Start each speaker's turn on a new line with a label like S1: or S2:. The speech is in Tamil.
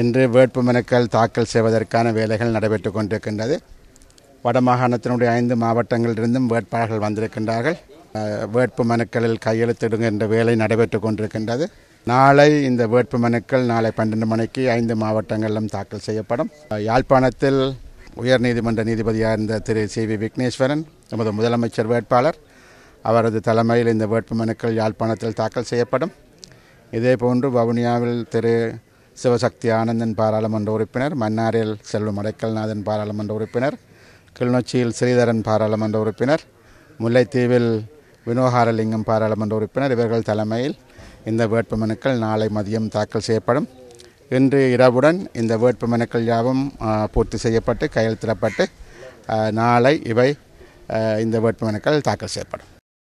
S1: என்று வேட்பு மனுக்கள் தாக்கல் செய்வதற்கான வேலைகள் நடைபெற்று கொண்டிருக்கின்றது வடமாகாணத்தினுடைய ஐந்து மாவட்டங்களிலிருந்தும் வேட்பாளர்கள் வந்திருக்கின்றார்கள் வேட்பு மனுக்களில் கையெழுத்திடுகின்ற வேலை நடைபெற்று கொண்டிருக்கின்றது நாளை இந்த வேட்பு மனுக்கள் நாளை பன்னெண்டு மணிக்கு ஐந்து மாவட்டங்களிலும் தாக்கல் செய்யப்படும் யாழ்ப்பாணத்தில் உயர்நீதிமன்ற நீதிபதியாக இருந்த திரு சி வி விக்னேஸ்வரன் நமது முதலமைச்சர் வேட்பாளர் அவரது தலைமையில் இந்த வேட்பு மனுக்கள் யாழ்ப்பாணத்தில் தாக்கல் செய்யப்படும் இதேபோன்று வவுனியாவில் திரு சிவசக்தி ஆனந்தன் பாராளுமன்ற உறுப்பினர் மன்னாரில் செல்வம் அடைக்கல்நாதன் பாராளுமன்ற உறுப்பினர் கிளிநொச்சியில் ஸ்ரீதரன் பாராளுமன்ற உறுப்பினர் முல்லைத்தீவில் வினோகாரலிங்கம் பாராளுமன்ற உறுப்பினர் இவர்கள் தலைமையில் இந்த வேட்புமனுக்கள் நாளை மதியம் தாக்கல் செய்யப்படும் இன்று இரவுடன் இந்த வேட்புமனுக்கள் யாவும் பூர்த்தி செய்யப்பட்டு கையெழுத்திடப்பட்டு நாளை இவை இந்த வேட்புமனுக்கள் தாக்கல் செய்யப்படும்